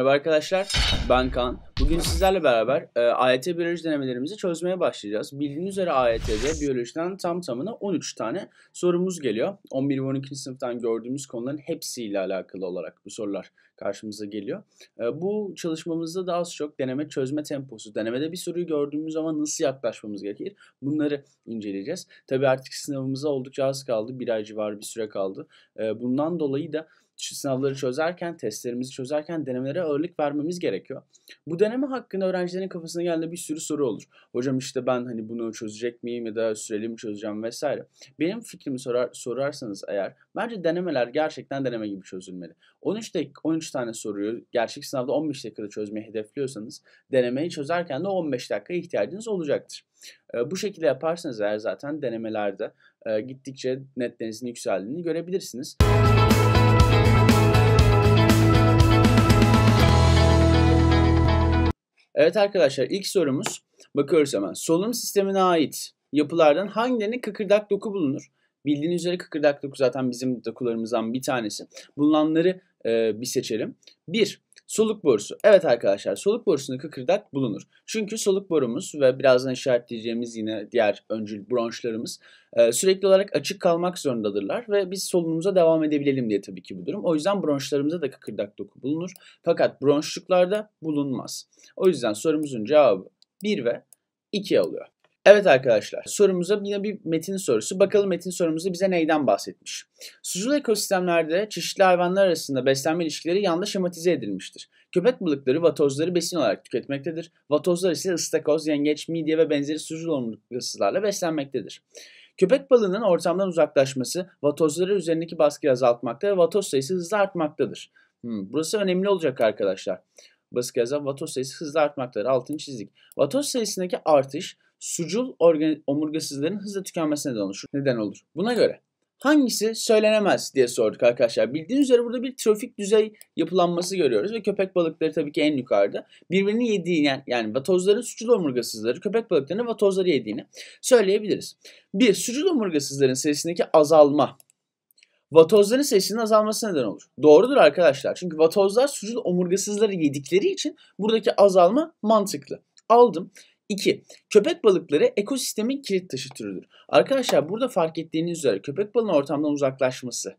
Merhaba arkadaşlar, ben Kan. Bugün sizlerle beraber e, AYT biyoloji denemelerimizi çözmeye başlayacağız. Bildiğiniz üzere AYT'de biyolojiden tam tamına 13 tane sorumuz geliyor. 11 ve 12. sınıftan gördüğümüz konuların hepsiyle alakalı olarak bu sorular karşımıza geliyor. E, bu çalışmamızda daha az çok deneme çözme temposu, denemede bir soruyu gördüğümüz zaman nasıl yaklaşmamız gerekir bunları inceleyeceğiz. Tabi artık sınavımıza oldukça az kaldı, bir ay civarı bir süre kaldı. E, bundan dolayı da sınavları çözerken, testlerimizi çözerken denemelere ağırlık vermemiz gerekiyor. Bu deneme hakkında öğrencilerin kafasına geldiğinde bir sürü soru olur. Hocam işte ben hani bunu çözecek miyim ya da süreli mi çözeceğim vesaire. Benim fikrimi sorar, sorarsanız eğer bence denemeler gerçekten deneme gibi çözülmeli. 13 dak 13 tane soruyu gerçek sınavda 15 dakikada çözmeyi hedefliyorsanız denemeyi çözerken de 15 dakika ihtiyacınız olacaktır. Ee, bu şekilde yaparsanız eğer zaten denemelerde e, gittikçe netlenizin yükseldiğini görebilirsiniz. Müzik Evet arkadaşlar ilk sorumuz bakıyoruz hemen. Solunum sistemine ait yapılardan hangilerinde kıkırdak doku bulunur? Bildiğiniz üzere kıkırdak doku zaten bizim dokularımızdan bir tanesi. Bulunanları e, bir seçelim. 1. Soluk borusu. Evet arkadaşlar soluk borusunda kıkırdak bulunur. Çünkü soluk borumuz ve birazdan işaretleyeceğimiz yine diğer öncül bronşlarımız e, sürekli olarak açık kalmak zorundadırlar ve biz solunumuza devam edebilelim diye tabii ki bu durum. O yüzden bronşlarımızda da kıkırdak doku bulunur. Fakat bronşluklarda bulunmaz. O yüzden sorumuzun cevabı 1 ve 2 alıyor. Evet arkadaşlar sorumuza yine bir metin sorusu. Bakalım metin sorumuzu bize neyden bahsetmiş? Sucul ekosistemlerde çeşitli hayvanlar arasında beslenme ilişkileri yanlış şematize edilmiştir. Köpek balıkları vatozları besin olarak tüketmektedir. Vatozlar ise ıstakoz, yengeç, midye ve benzeri sucul omurgasızlarla beslenmektedir. Köpek balığının ortamdan uzaklaşması vatozları üzerindeki baskıyı azaltmakta ve vatoz sayısı hızla artmaktadır. Hmm, burası önemli olacak arkadaşlar. Baskı yazan vatoz sayısı hızla artmaktadır. Altını çizdik. Vatoz sayısındaki artış sucul omurgasızların hızla tükenmesine neden olur. Neden olur? Buna göre hangisi söylenemez diye sorduk arkadaşlar. Bildiğiniz üzere burada bir trofik düzey yapılanması görüyoruz ve köpek balıkları tabii ki en yukarıda. Birbirini yediğini yani, yani vatozların sucul omurgasızları köpek balıklarının vatozları yediğini söyleyebiliriz. Bir, sucul omurgasızların sayısındaki azalma vatozların sayısının azalması neden olur. Doğrudur arkadaşlar. Çünkü vatozlar sucul omurgasızları yedikleri için buradaki azalma mantıklı. Aldım. 2. Köpek balıkları ekosistemin kilit taşı türüdür. Arkadaşlar burada fark ettiğiniz üzere köpek balığının ortamdan uzaklaşması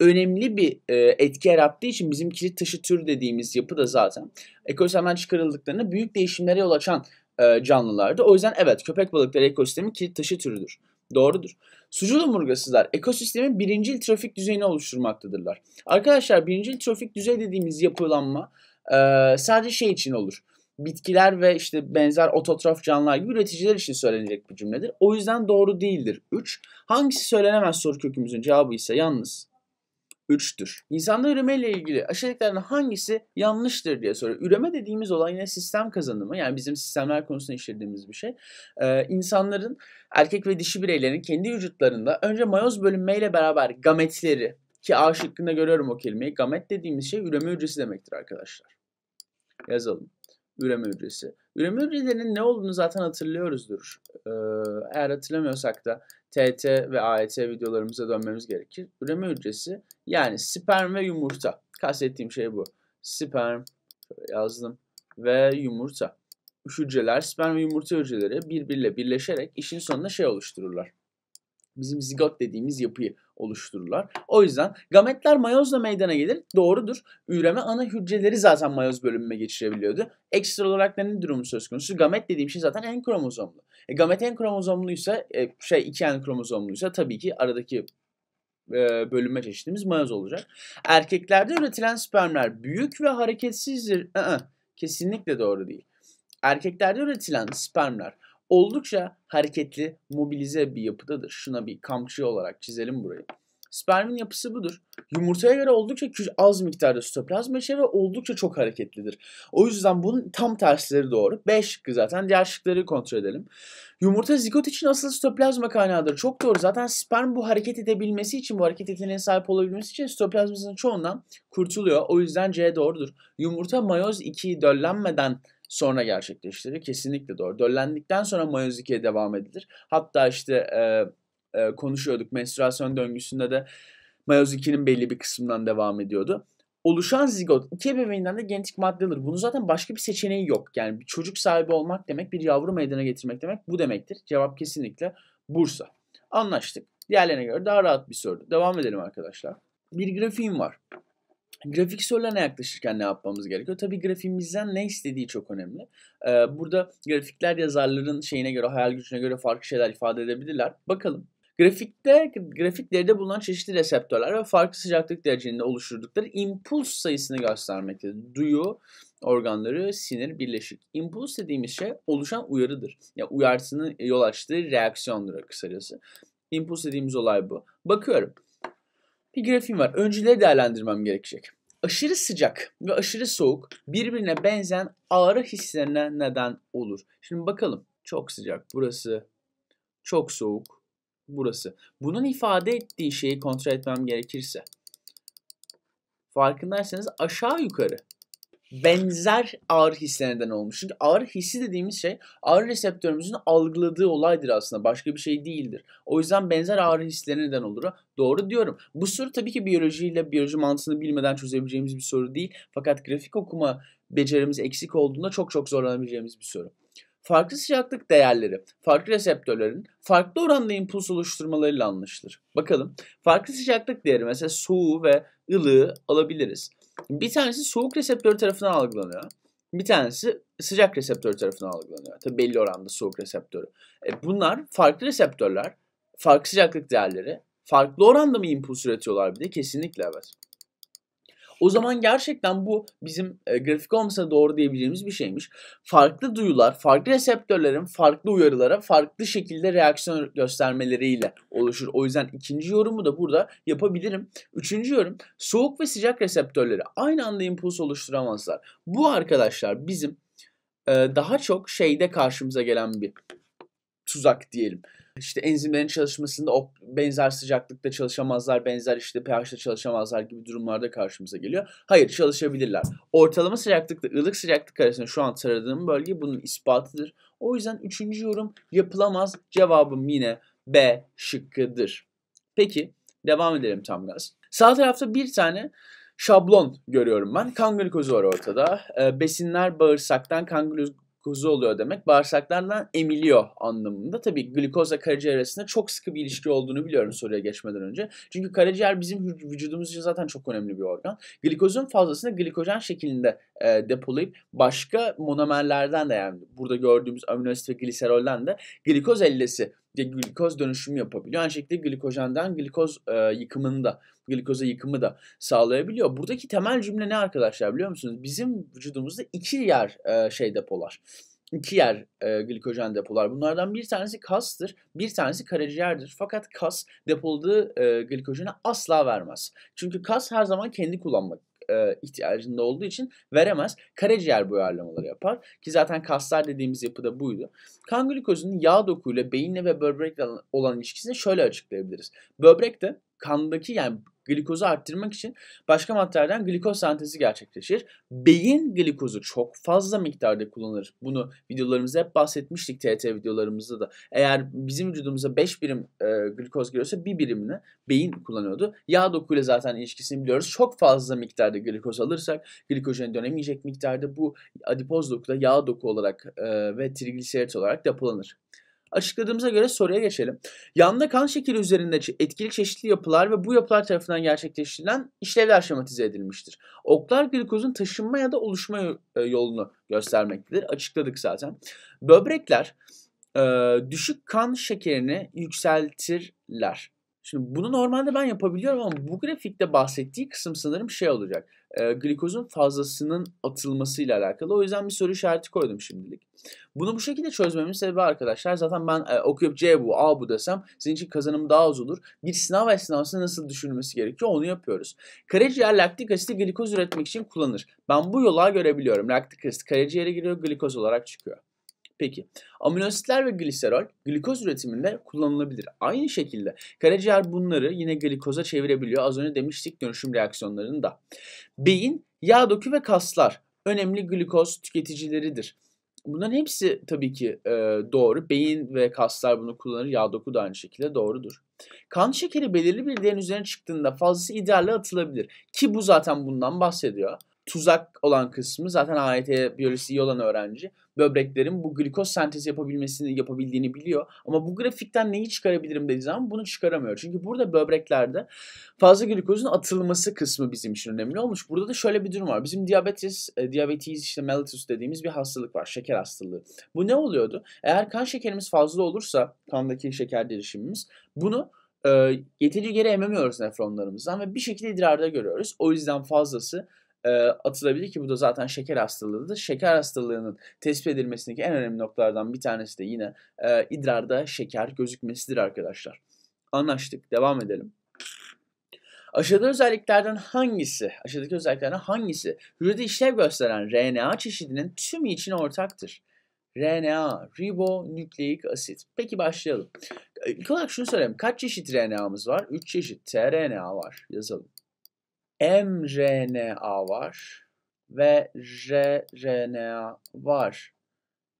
önemli bir e, etki yarattığı için bizim kilit taşı tür dediğimiz yapı da zaten ekosistemden çıkarıldıklarında büyük değişimlere yol açan e, canlılardı. O yüzden evet köpek balıkları ekosistemin kilit taşı türüdür. Doğrudur. Sucu omurgasızlar ekosistemin birinci trafik düzeyini oluşturmaktadırlar. Arkadaşlar birinci trafik düzey dediğimiz yapılanma e, sadece şey için olur bitkiler ve işte benzer ototrof canlılar gibi üreticiler için söylenecek bir cümledir. O yüzden doğru değildir. 3. Hangisi söylenemez soru kökümüzün cevabı ise yalnız 3'tür. İnsanda üreme ile ilgili aşağıdakilerden hangisi yanlıştır diye soruyor. Üreme dediğimiz olay yine sistem kazanımı. Yani bizim sistemler konusunda işlediğimiz bir şey. Ee, insanların erkek ve dişi bireylerin kendi vücutlarında önce mayoz bölünmeyle beraber gametleri ki A şıkkında görüyorum o kelimeyi. Gamet dediğimiz şey üreme hücresi demektir arkadaşlar. Yazalım üreme hücresi. Üreme hücrelerinin ne olduğunu zaten hatırlıyoruzdur. Ee, eğer hatırlamıyorsak da TT ve AET videolarımıza dönmemiz gerekir. Üreme hücresi yani sperm ve yumurta. Kastettiğim şey bu. Sperm yazdım ve yumurta. Hücreler, sperm ve yumurta hücreleri birbiriyle birleşerek işin sonunda şey oluştururlar bizim zigot dediğimiz yapıyı oluştururlar. O yüzden gametler mayozla meydana gelir. Doğrudur. Üreme ana hücreleri zaten mayoz bölümüne geçirebiliyordu. Ekstra olarak ne durumu söz konusu? Gamet dediğim şey zaten en kromozomlu. E, gamet en kromozomluysa, e, şey iki en kromozomluysa tabii ki aradaki e, bölünme çeşitimiz mayoz olacak. Erkeklerde üretilen spermler büyük ve hareketsizdir. I -ı, kesinlikle doğru değil. Erkeklerde üretilen spermler oldukça hareketli, mobilize bir yapıdadır. Şuna bir kamçı olarak çizelim burayı. Spermin yapısı budur. Yumurtaya göre oldukça az miktarda sitoplazma içerir ve oldukça çok hareketlidir. O yüzden bunun tam tersleri doğru. B şıkkı zaten. Diğer şıkları kontrol edelim. Yumurta zigot için asıl sitoplazma kaynağıdır. Çok doğru. Zaten sperm bu hareket edebilmesi için, bu hareket yeteneğine sahip olabilmesi için sitoplazmasının çoğundan kurtuluyor. O yüzden C doğrudur. Yumurta mayoz 2'yi döllenmeden sonra gerçekleştirir. Kesinlikle doğru. Döllendikten sonra mayozikiye devam edilir. Hatta işte e, e, konuşuyorduk menstruasyon döngüsünde de mayozikinin belli bir kısmından devam ediyordu. Oluşan zigot iki ebeveynden de genetik madde alır. Bunun zaten başka bir seçeneği yok. Yani bir çocuk sahibi olmak demek bir yavru meydana getirmek demek bu demektir. Cevap kesinlikle Bursa. Anlaştık. Diğerlerine göre daha rahat bir soru. Devam edelim arkadaşlar. Bir grafiğim var. Grafik sorularına yaklaşırken ne yapmamız gerekiyor? Tabii grafiğimizden ne istediği çok önemli. Ee, burada grafikler yazarların şeyine göre, hayal gücüne göre farklı şeyler ifade edebilirler. Bakalım. Grafikte grafiklerde bulunan çeşitli reseptörler ve farklı sıcaklık derecelerinde oluşturdukları impuls sayısını göstermektedir. Duyu organları, sinir birleşik. Impuls dediğimiz şey oluşan uyarıdır. Ya yani uyarısının yol açtığı reaksiyondur kısacası. Impuls dediğimiz olay bu. Bakıyorum bir grafiğim var. Öncüleri değerlendirmem gerekecek. Aşırı sıcak ve aşırı soğuk birbirine benzeyen ağrı hislerine neden olur. Şimdi bakalım. Çok sıcak burası. Çok soğuk burası. Bunun ifade ettiği şeyi kontrol etmem gerekirse. Farkındaysanız aşağı yukarı benzer ağrı hislerine olmuş. Çünkü ağrı hissi dediğimiz şey ağrı reseptörümüzün algıladığı olaydır aslında. Başka bir şey değildir. O yüzden benzer ağrı hislerine neden olur. Doğru diyorum. Bu soru tabii ki biyolojiyle, biyoloji mantığını bilmeden çözebileceğimiz bir soru değil. Fakat grafik okuma becerimiz eksik olduğunda çok çok zorlanabileceğimiz bir soru. Farklı sıcaklık değerleri, farklı reseptörlerin farklı oranda impuls oluşturmalarıyla anlaşılır. Bakalım farklı sıcaklık değeri mesela soğuğu ve ılığı alabiliriz. Bir tanesi soğuk reseptör tarafına algılanıyor. Bir tanesi sıcak reseptör tarafına algılanıyor. Tabi belli oranda soğuk reseptörü. E bunlar farklı reseptörler, farklı sıcaklık değerleri. Farklı oranda mı impuls üretiyorlar bir de? Kesinlikle evet. O zaman gerçekten bu bizim e, grafik olmasına doğru diyebileceğimiz bir şeymiş. Farklı duyular, farklı reseptörlerin farklı uyarılara farklı şekilde reaksiyon göstermeleriyle oluşur. O yüzden ikinci yorumu da burada yapabilirim. Üçüncü yorum soğuk ve sıcak reseptörleri aynı anda impuls oluşturamazlar. Bu arkadaşlar bizim e, daha çok şeyde karşımıza gelen bir tuzak diyelim işte enzimlerin çalışmasında o benzer sıcaklıkta çalışamazlar, benzer işte pH'te çalışamazlar gibi durumlarda karşımıza geliyor. Hayır çalışabilirler. Ortalama sıcaklıkla ılık sıcaklık arasında şu an taradığım bölge bunun ispatıdır. O yüzden üçüncü yorum yapılamaz. Cevabım yine B şıkkıdır. Peki devam edelim tam gaz. Sağ tarafta bir tane şablon görüyorum ben. Kan glikozu var ortada. Ee, besinler bağırsaktan kan kuzu oluyor demek bağırsaklardan emiliyor anlamında. Tabii glikozla karaciğer arasında çok sıkı bir ilişki olduğunu biliyorum soruya geçmeden önce. Çünkü karaciğer bizim vücudumuz için zaten çok önemli bir organ. glukozun fazlasını glikojen şeklinde e, depolayıp başka monomerlerden de yani burada gördüğümüz amino asit ve gliserolden de glikoz ellesi de glikoz dönüşümü yapabiliyor. Aynı şekilde glikojenden glikoz e, yıkımını da, glikoza yıkımı da sağlayabiliyor. Buradaki temel cümle ne arkadaşlar biliyor musunuz? Bizim vücudumuzda iki yer e, şey depolar. İki yer e, glikojen depolar. Bunlardan bir tanesi kastır, bir tanesi karaciğerdir. Fakat kas depoladığı e, glikojeni asla vermez. Çünkü kas her zaman kendi kullanmak e, ihtiyacında olduğu için veremez. Karaciğer boyarlamaları yapar ki zaten kaslar dediğimiz yapıda buydu. Kan glikozunun yağ dokuyla beyinle ve böbrekle olan ilişkisini şöyle açıklayabiliriz. Böbrek de kandaki yani glikozu arttırmak için başka maddelerden glikoz sentezi gerçekleşir. Beyin glikozu çok fazla miktarda kullanır. Bunu videolarımızda hep bahsetmiştik TT videolarımızda da. Eğer bizim vücudumuza 5 birim e, glikoz giriyorsa bir birimini beyin kullanıyordu. Yağ dokuyla zaten ilişkisini biliyoruz. Çok fazla miktarda glikoz alırsak glikojene dönemeyecek miktarda bu adipoz dokuda yağ doku olarak e, ve trigliserit olarak depolanır. Açıkladığımıza göre soruya geçelim. Yanda kan şekeri üzerinde etkili çeşitli yapılar ve bu yapılar tarafından gerçekleştirilen işlevler şematize edilmiştir. Oklar glikozun taşınma ya da oluşma e, yolunu göstermektedir. Açıkladık zaten. Böbrekler e, düşük kan şekerini yükseltirler. Şimdi bunu normalde ben yapabiliyorum ama bu grafikte bahsettiği kısım sanırım şey olacak. E, glikozun fazlasının atılmasıyla alakalı. O yüzden bir soru işareti koydum şimdilik. Bunu bu şekilde çözmemin sebebi arkadaşlar zaten ben e, okuyup C bu, A bu desem sizin için kazanım daha az olur. Bir sınav esnasında nasıl düşünülmesi gerekiyor onu yapıyoruz. Karaciğer laktik asiti glikoz üretmek için kullanır. Ben bu yola görebiliyorum. Laktik asit karaciğere giriyor glikoz olarak çıkıyor. Peki amino ve gliserol glikoz üretiminde kullanılabilir. Aynı şekilde karaciğer bunları yine glikoza çevirebiliyor. Az önce demiştik dönüşüm reaksiyonlarında. Beyin, yağ doku ve kaslar önemli glikoz tüketicileridir. Bunların hepsi tabii ki e, doğru. Beyin ve kaslar bunu kullanır. Yağ doku da aynı şekilde doğrudur. Kan şekeri belirli bir değerin üzerine çıktığında fazlası ideale atılabilir. Ki bu zaten bundan bahsediyor tuzak olan kısmı zaten AYT e biyolojisi iyi olan öğrenci böbreklerin bu glikoz sentezi yapabilmesini yapabildiğini biliyor. Ama bu grafikten neyi çıkarabilirim dediği zaman bunu çıkaramıyor. Çünkü burada böbreklerde fazla glikozun atılması kısmı bizim için önemli olmuş. Burada da şöyle bir durum var. Bizim diyabetes, e, diabetes işte mellitus dediğimiz bir hastalık var. Şeker hastalığı. Bu ne oluyordu? Eğer kan şekerimiz fazla olursa kandaki şeker derişimimiz bunu e, yeterince geri ememiyoruz nefronlarımızdan ve bir şekilde idrarda görüyoruz. O yüzden fazlası e, atılabilir ki bu da zaten şeker hastalığıdır. Şeker hastalığının tespit edilmesindeki en önemli noktalardan bir tanesi de yine e, idrarda şeker gözükmesidir arkadaşlar. Anlaştık. Devam edelim. Aşağıdaki özelliklerden hangisi, aşağıdaki özelliklerden hangisi hücrede işlev gösteren RNA çeşidinin tümü için ortaktır? RNA, ribonükleik asit. Peki başlayalım. İlk olarak şunu söyleyeyim. Kaç çeşit RNA'mız var? 3 çeşit. tRNA var. Yazalım. M mRNA var ve jRNA var.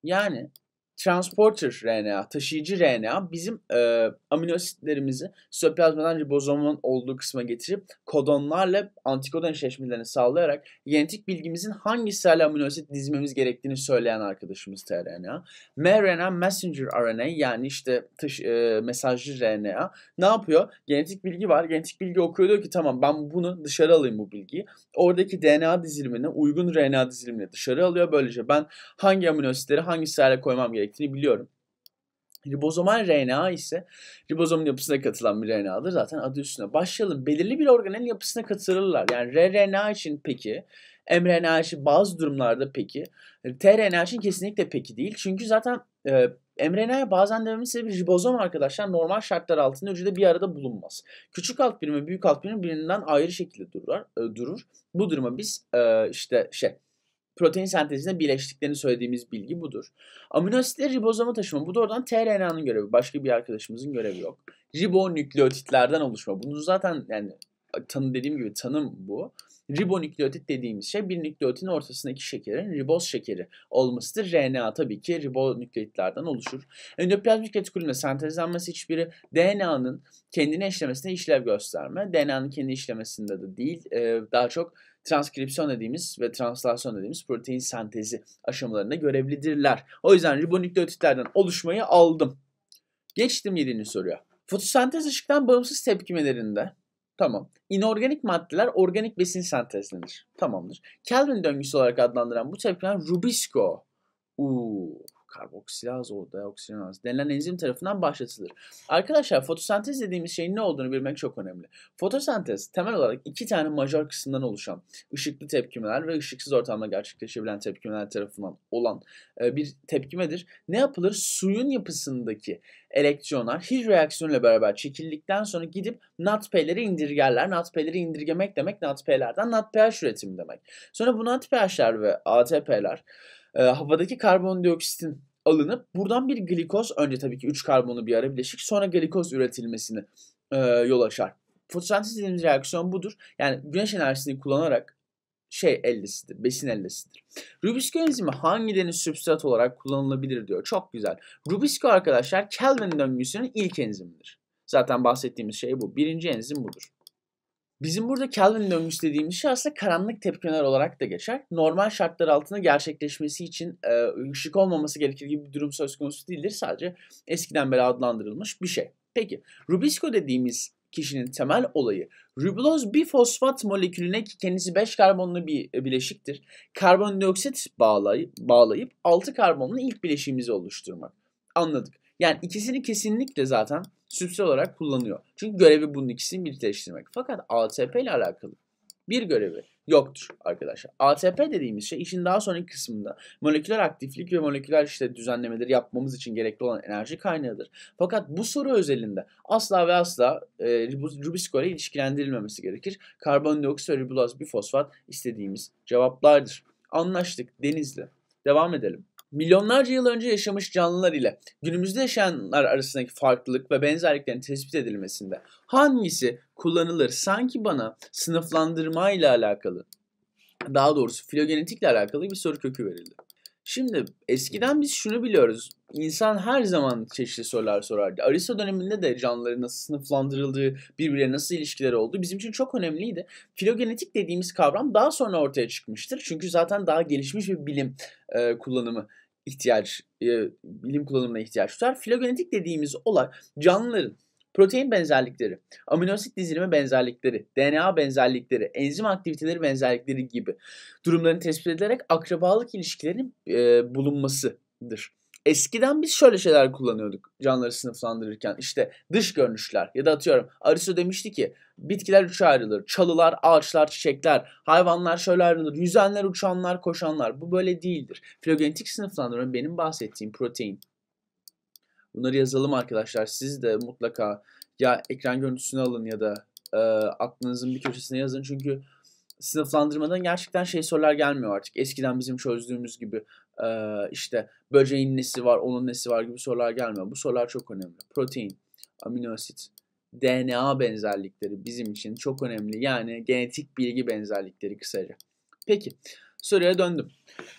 Yani transporter RNA, taşıyıcı RNA bizim e, amino asitlerimizi sitoplazmadan ribozomun olduğu kısma getirip kodonlarla antikodon eşleşmelerini sağlayarak genetik bilgimizin hangi sırayla amino asit dizmemiz gerektiğini söyleyen arkadaşımız tRNA. mRNA messenger RNA yani işte taşı, e, mesajcı RNA ne yapıyor? Genetik bilgi var. Genetik bilgi okuyor diyor ki tamam ben bunu dışarı alayım bu bilgiyi. Oradaki DNA dizilimine uygun RNA dizilimini dışarı alıyor. Böylece ben hangi amino asitleri hangi sırayla koymam gerekiyor gerektiğini biliyorum. Ribozomal RNA ise ribozomun yapısına katılan bir RNA'dır. Zaten adı üstüne. Başlayalım. Belirli bir organelin yapısına katılırlar. Yani rRNA için peki, mRNA için bazı durumlarda peki, tRNA için kesinlikle peki değil. Çünkü zaten e, mRNA'ya bazen dememin sebebi ribozom arkadaşlar normal şartlar altında hücrede bir arada bulunmaz. Küçük alt birim ve büyük alt birim birbirinden ayrı şekilde dururlar, e, durur. Bu duruma biz e, işte şey protein sentezine birleştiklerini söylediğimiz bilgi budur. Amino asitleri ribozoma taşıma. Bu doğrudan tRNA'nın görevi. Başka bir arkadaşımızın görevi yok. Ribonükleotitlerden oluşma. Bunu zaten yani tanı dediğim gibi tanım bu. Ribonükleotit dediğimiz şey bir nükleotin ortasındaki şekerin riboz şekeri olmasıdır. RNA tabii ki ribonükleotitlerden oluşur. Endoplazmik retikulumda sentezlenmesi hiçbiri DNA'nın kendini eşlemesine işlev gösterme. DNA'nın kendi işlemesinde de değil e, daha çok transkripsiyon dediğimiz ve translasyon dediğimiz protein sentezi aşamalarında görevlidirler. O yüzden ribonükleotitlerden oluşmayı aldım. Geçtim 7. soruya. Fotosentez ışıktan bağımsız tepkimelerinde Tamam. İnorganik maddeler organik besin sentezlenir. Tamamdır. Kelvin döngüsü olarak adlandıran bu tepkiler Rubisco. Uuu karboksilaz, deoksinaz denilen enzim tarafından başlatılır. Arkadaşlar fotosentez dediğimiz şeyin ne olduğunu bilmek çok önemli. Fotosentez temel olarak iki tane majör kısımdan oluşan ışıklı tepkimeler ve ışıksız ortamda gerçekleşebilen tepkimeler tarafından olan e, bir tepkimedir. Ne yapılır? Suyun yapısındaki elektronlar hiç reaksiyonla beraber çekildikten sonra gidip NADP'leri indirgerler. NADP'leri indirgemek demek NADP'lerden NADPH üretimi demek. Sonra bu NADPH'ler ve ATP'ler e, havadaki karbondioksitin alınıp buradan bir glikoz önce tabii ki 3 karbonlu bir ara bileşik sonra glikoz üretilmesini e, yol açar. Fotosentez dediğimiz reaksiyon budur. Yani güneş enerjisini kullanarak şey ellesidir, besin ellesidir. Rubisco enzimi hangi deniz substrat olarak kullanılabilir diyor. Çok güzel. Rubisco arkadaşlar Kelvin döngüsünün ilk enzimidir. Zaten bahsettiğimiz şey bu. Birinci enzim budur. Bizim burada Kelvin döngüsü dediğimiz şey aslında karanlık tepkiler olarak da geçer. Normal şartlar altında gerçekleşmesi için e, ışık olmaması gerekir gibi bir durum söz konusu değildir. Sadece eskiden beri adlandırılmış bir şey. Peki Rubisco dediğimiz kişinin temel olayı rubuloz bir fosfat molekülüne ki kendisi 5 karbonlu bir e, bileşiktir. Karbondioksit bağlayıp, bağlayıp 6 karbonlu ilk bileşiğimizi oluşturmak. Anladık. Yani ikisini kesinlikle zaten süpsel olarak kullanıyor. Çünkü görevi bunun ikisini birleştirmek. Fakat ATP ile alakalı bir görevi yoktur arkadaşlar. ATP dediğimiz şey işin daha sonraki kısmında moleküler aktiflik ve moleküler işte düzenlemeleri yapmamız için gerekli olan enerji kaynağıdır. Fakat bu soru özelinde asla ve asla e, Rubisco ile ilişkilendirilmemesi gerekir. Karbondioksit ve ribulaz bir fosfat istediğimiz cevaplardır. Anlaştık Denizli. Devam edelim milyonlarca yıl önce yaşamış canlılar ile günümüzde yaşayanlar arasındaki farklılık ve benzerliklerin tespit edilmesinde hangisi kullanılır sanki bana sınıflandırma ile alakalı daha doğrusu filogenetikle alakalı bir soru kökü verildi. Şimdi eskiden biz şunu biliyoruz. İnsan her zaman çeşitli sorular sorardı. Aristo döneminde de canlıların nasıl sınıflandırıldığı, birbirlerine nasıl ilişkileri olduğu bizim için çok önemliydi. Filogenetik dediğimiz kavram daha sonra ortaya çıkmıştır. Çünkü zaten daha gelişmiş bir bilim e, kullanımı ihtiyaç, e, bilim kullanımına ihtiyaç tutar. Filogenetik dediğimiz olay canlıların protein benzerlikleri, amino asit dizilimi benzerlikleri, DNA benzerlikleri, enzim aktiviteleri benzerlikleri gibi durumların tespit edilerek akrabalık ilişkilerinin e, bulunmasıdır. Eskiden biz şöyle şeyler kullanıyorduk canlıları sınıflandırırken. İşte dış görünüşler ya da atıyorum Aristo demişti ki bitkiler üçe ayrılır. Çalılar, ağaçlar, çiçekler, hayvanlar şöyle ayrılır. Yüzenler, uçanlar, koşanlar. Bu böyle değildir. Filogenetik sınıflandırma benim bahsettiğim protein. Bunları yazalım arkadaşlar. Siz de mutlaka ya ekran görüntüsünü alın ya da e, aklınızın bir köşesine yazın. Çünkü sınıflandırmadan gerçekten şey sorular gelmiyor artık. Eskiden bizim çözdüğümüz gibi işte böceğin nesi var, onun nesi var gibi sorular gelmiyor. Bu sorular çok önemli. Protein, amino asit, DNA benzerlikleri bizim için çok önemli. Yani genetik bilgi benzerlikleri kısaca. Peki soruya döndüm.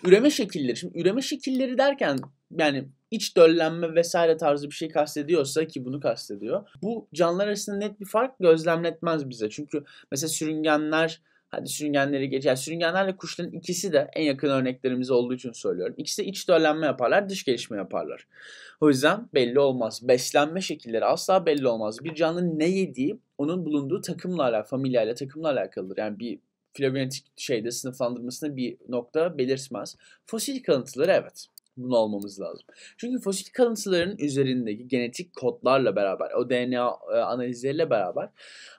Üreme şekilleri. Şimdi üreme şekilleri derken yani iç döllenme vesaire tarzı bir şey kastediyorsa ki bunu kastediyor. Bu canlılar arasında net bir fark gözlemletmez bize. Çünkü mesela sürüngenler Hadi sürüngenleri geç. Yani sürüngenlerle kuşların ikisi de en yakın örneklerimiz olduğu için söylüyorum. İkisi de iç döllenme yaparlar, dış gelişme yaparlar. O yüzden belli olmaz. Beslenme şekilleri asla belli olmaz. Bir canlının ne yediği onun bulunduğu takımla alakalı, familyayla takımla alakalıdır. Yani bir filogenetik şeyde sınıflandırmasında bir nokta belirtmez. Fosil kalıntıları evet bunu almamız lazım. Çünkü fosil kalıntıların üzerindeki genetik kodlarla beraber, o DNA e, analizleriyle beraber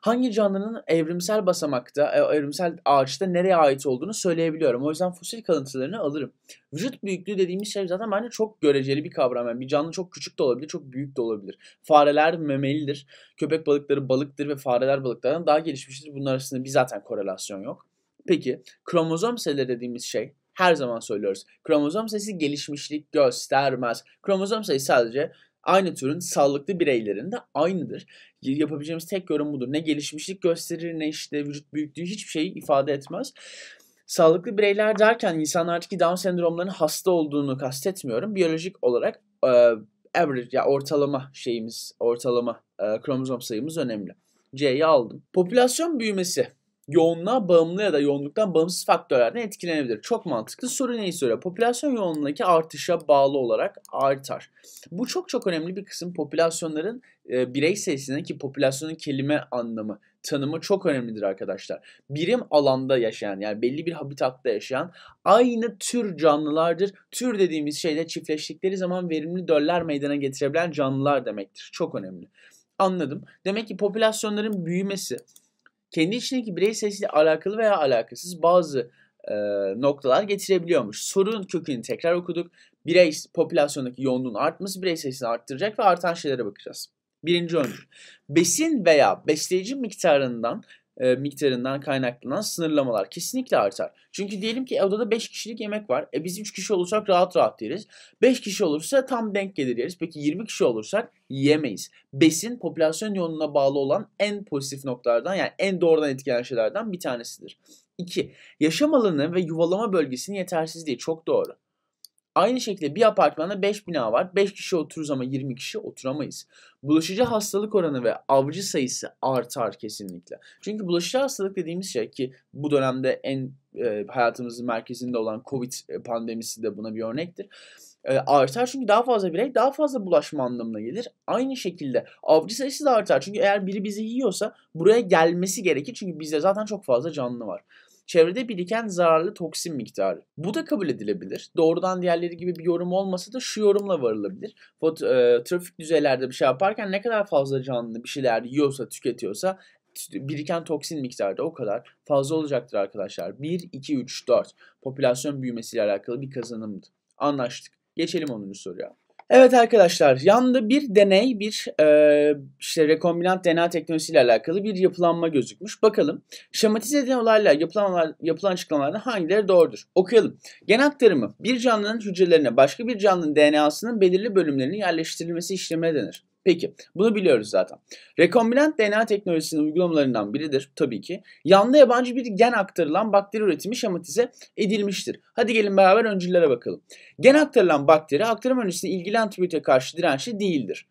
hangi canlının evrimsel basamakta, e, evrimsel ağaçta nereye ait olduğunu söyleyebiliyorum. O yüzden fosil kalıntılarını alırım. Vücut büyüklüğü dediğimiz şey zaten bence çok göreceli bir kavram. Yani bir canlı çok küçük de olabilir, çok büyük de olabilir. Fareler memelidir, köpek balıkları balıktır ve fareler balıklardan daha gelişmiştir. Bunlar arasında bir zaten korelasyon yok. Peki kromozom sayıları dediğimiz şey her zaman söylüyoruz. Kromozom sayısı gelişmişlik göstermez. Kromozom sayısı sadece aynı türün sağlıklı bireylerinde aynıdır. Yapabileceğimiz tek yorum budur. Ne gelişmişlik gösterir ne işte vücut büyüklüğü hiçbir şeyi ifade etmez. Sağlıklı bireyler derken insanlar insanlardaki Down sendromlarının hasta olduğunu kastetmiyorum. Biyolojik olarak e, average ya ortalama şeyimiz, ortalama e, kromozom sayımız önemli. C'yi aldım. Popülasyon büyümesi yoğunluğa bağımlı ya da yoğunluktan bağımsız faktörlerden etkilenebilir. Çok mantıklı. Soru neyi söylüyor? Popülasyon yoğunluğundaki artışa bağlı olarak artar. Bu çok çok önemli bir kısım. Popülasyonların e, birey sayısının ki popülasyonun kelime anlamı tanımı çok önemlidir arkadaşlar. Birim alanda yaşayan yani belli bir habitatta yaşayan aynı tür canlılardır. Tür dediğimiz şeyde çiftleştikleri zaman verimli döller meydana getirebilen canlılar demektir. Çok önemli. Anladım. Demek ki popülasyonların büyümesi kendi içindeki birey sayısıyla alakalı veya alakasız bazı e, noktalar getirebiliyormuş. Sorun kökünü tekrar okuduk. Birey popülasyondaki yoğunluğun artması birey sayısını arttıracak ve artan şeylere bakacağız. Birinci öncül. Besin veya besleyici miktarından e, miktarından kaynaklanan sınırlamalar kesinlikle artar. Çünkü diyelim ki odada 5 kişilik yemek var. E biz 3 kişi olursak rahat rahat yeriz. 5 kişi olursa tam denk gelir yeriz. Peki 20 kişi olursak yiyemeyiz. Besin popülasyon yoğunluğuna bağlı olan en pozitif noktalardan yani en doğrudan etkileyen şeylerden bir tanesidir. 2. Yaşam alanı ve yuvalama bölgesinin yetersizliği çok doğru. Aynı şekilde bir apartmanda 5 bina var. 5 kişi otururuz ama 20 kişi oturamayız. Bulaşıcı hastalık oranı ve avcı sayısı artar kesinlikle. Çünkü bulaşıcı hastalık dediğimiz şey ki bu dönemde en e, hayatımızın merkezinde olan Covid e, pandemisi de buna bir örnektir. E, artar çünkü daha fazla birey daha fazla bulaşma anlamına gelir. Aynı şekilde avcı sayısı da artar. Çünkü eğer biri bizi yiyorsa buraya gelmesi gerekir. Çünkü bizde zaten çok fazla canlı var çevrede biriken zararlı toksin miktarı. Bu da kabul edilebilir. Doğrudan diğerleri gibi bir yorum olmasa da şu yorumla varılabilir. Fot e, trafik düzeylerde bir şey yaparken ne kadar fazla canlı bir şeyler yiyorsa, tüketiyorsa biriken toksin miktarı da o kadar fazla olacaktır arkadaşlar. 1, 2, 3, 4 popülasyon büyümesiyle alakalı bir kazanımdı. Anlaştık. Geçelim 10. soruya. Evet arkadaşlar yanda bir deney bir e, işte rekombinant DNA teknolojisiyle alakalı bir yapılanma gözükmüş. Bakalım şematize edilen olayla yapılan, yapılan açıklamalardan hangileri doğrudur? Okuyalım. Gen aktarımı bir canlının hücrelerine başka bir canlının DNA'sının belirli bölümlerinin yerleştirilmesi işlemine denir. Peki bunu biliyoruz zaten. Rekombinant DNA teknolojisinin uygulamalarından biridir tabii ki. Yanlı yabancı bir gen aktarılan bakteri üretimi şematize edilmiştir. Hadi gelin beraber öncüllere bakalım. Gen aktarılan bakteri aktarım öncesinde ilgili antibiyotik karşı dirençli değildir.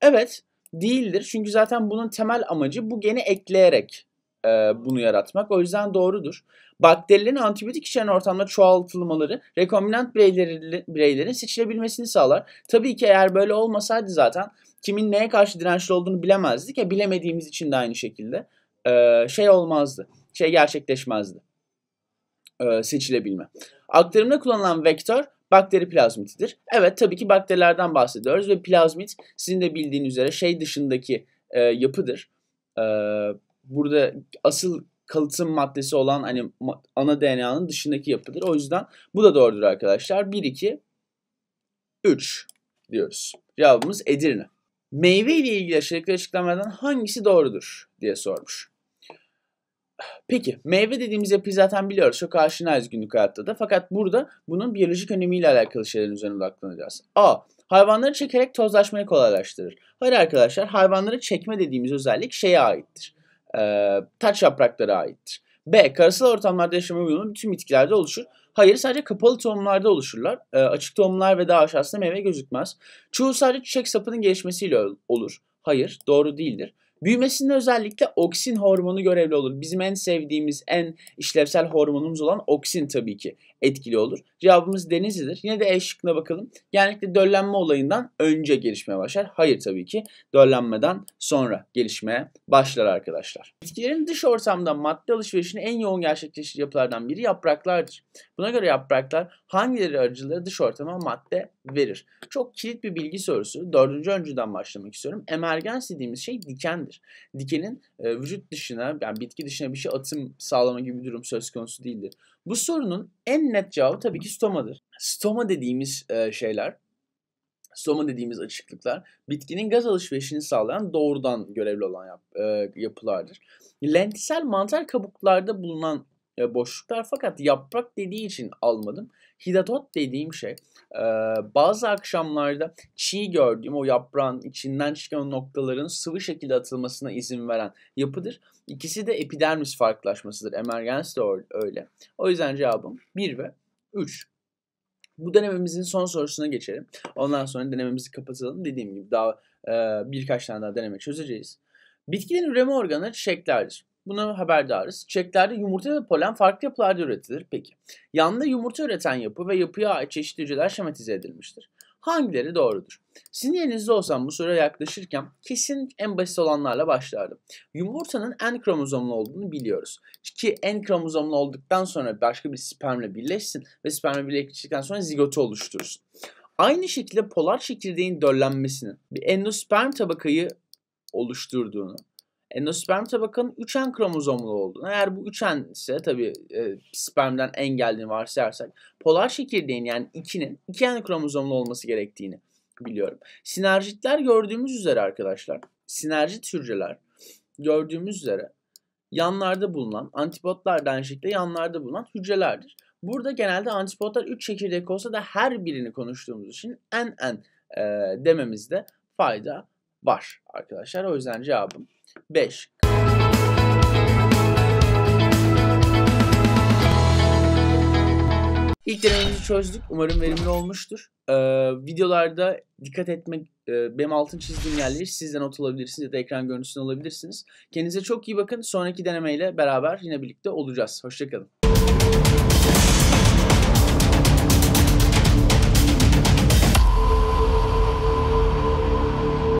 Evet değildir çünkü zaten bunun temel amacı bu geni ekleyerek e, bunu yaratmak. O yüzden doğrudur. Bakterilerin antibiyotik içeren ortamda çoğaltılmaları rekombinant bireyleri, bireylerin seçilebilmesini sağlar. Tabii ki eğer böyle olmasaydı zaten kimin neye karşı dirençli olduğunu bilemezdik. Ya bilemediğimiz için de aynı şekilde e, şey olmazdı. Şey gerçekleşmezdi. E, seçilebilme. Aktarımda kullanılan vektör bakteri plazmitidir. Evet tabii ki bakterilerden bahsediyoruz ve plazmit sizin de bildiğiniz üzere şey dışındaki e, yapıdır. E, burada asıl kalıtım maddesi olan hani ana DNA'nın dışındaki yapıdır. O yüzden bu da doğrudur arkadaşlar. 1 2 3 diyoruz. Cevabımız Edirne. Meyve ile ilgili aşağıdaki açıklamalardan hangisi doğrudur diye sormuş. Peki meyve dediğimiz yapıyı zaten biliyoruz. Çok aşinayız günlük hayatta da. Fakat burada bunun biyolojik önemiyle alakalı şeylerin üzerine odaklanacağız. A. Hayvanları çekerek tozlaşmayı kolaylaştırır. Hayır arkadaşlar hayvanları çekme dediğimiz özellik şeye aittir. E, taç yapraklara aittir. B. Karasal ortamlarda yaşama uygunluğu bütün bitkilerde oluşur. Hayır sadece kapalı tohumlarda oluşurlar. E, açık tohumlar ve daha aşağısında meyve gözükmez. Çoğu sadece çiçek sapının gelişmesiyle olur. Hayır doğru değildir. Büyümesinde özellikle oksin hormonu görevli olur. Bizim en sevdiğimiz, en işlevsel hormonumuz olan oksin tabii ki etkili olur? Cevabımız Denizli'dir. Yine de E şıkkına bakalım. Genellikle döllenme olayından önce gelişmeye başlar. Hayır tabii ki döllenmeden sonra gelişmeye başlar arkadaşlar. Bitkilerin dış ortamda madde alışverişini en yoğun gerçekleştiği yapılardan biri yapraklardır. Buna göre yapraklar hangileri aracılığıyla dış ortama madde verir? Çok kilit bir bilgi sorusu. Dördüncü öncüden başlamak istiyorum. Emergens dediğimiz şey dikendir. Dikenin e, vücut dışına yani bitki dışına bir şey atım sağlama gibi bir durum söz konusu değildir. Bu sorunun en net cevabı tabii ki stomadır. Stoma dediğimiz e, şeyler, stoma dediğimiz açıklıklar bitkinin gaz alışverişini sağlayan doğrudan görevli olan yap, e, yapılardır. Lentisel mantar kabuklarda bulunan e, boşluklar fakat yaprak dediği için almadım. Hidatot dediğim şey e, bazı akşamlarda çiğ gördüğüm o yaprağın içinden çıkan noktaların sıvı şekilde atılmasına izin veren yapıdır. İkisi de epidermis farklılaşmasıdır. Emergens de öyle. O yüzden cevabım 1 ve 3. Bu denememizin son sorusuna geçelim. Ondan sonra denememizi kapatalım. Dediğim gibi daha e, birkaç tane daha deneme çözeceğiz. Bitkilerin üreme organı çiçeklerdir. Buna haberdarız. Çiçeklerde yumurta ve polen farklı yapılarda üretilir. Peki. Yanda yumurta üreten yapı ve yapıya ait çeşitli hücreler şematize edilmiştir. Hangileri doğrudur? Sizin yerinizde olsam bu soruya yaklaşırken kesin en basit olanlarla başlardım. Yumurtanın N kromozomlu olduğunu biliyoruz. Ki N kromozomlu olduktan sonra başka bir spermle birleşsin ve spermle birleştikten sonra zigotu oluştursun. Aynı şekilde polar çekirdeğin döllenmesinin bir endosperm tabakayı oluşturduğunu Endospermata bakın 3N kromozomlu olduğunu. Eğer bu 3N ise tabii e, spermden engelli varsayarsak polar çekirdeğin yani 2'nin 2N kromozomlu olması gerektiğini biliyorum. Sinerjitler gördüğümüz üzere arkadaşlar. Sinerjit hücreler gördüğümüz üzere yanlarda bulunan antipotlar denşikle yanlarda bulunan hücrelerdir. Burada genelde antipotlar 3 çekirdek olsa da her birini konuştuğumuz için en en e, dememizde fayda var arkadaşlar. O yüzden cevabım 5. İlk denememizi çözdük. Umarım verimli olmuştur. Ee, videolarda dikkat etmek, e, benim altın çizdiğim yerleri sizden not alabilirsiniz ya da ekran görüntüsünü alabilirsiniz. Kendinize çok iyi bakın. Sonraki denemeyle beraber yine birlikte olacağız. Hoşçakalın.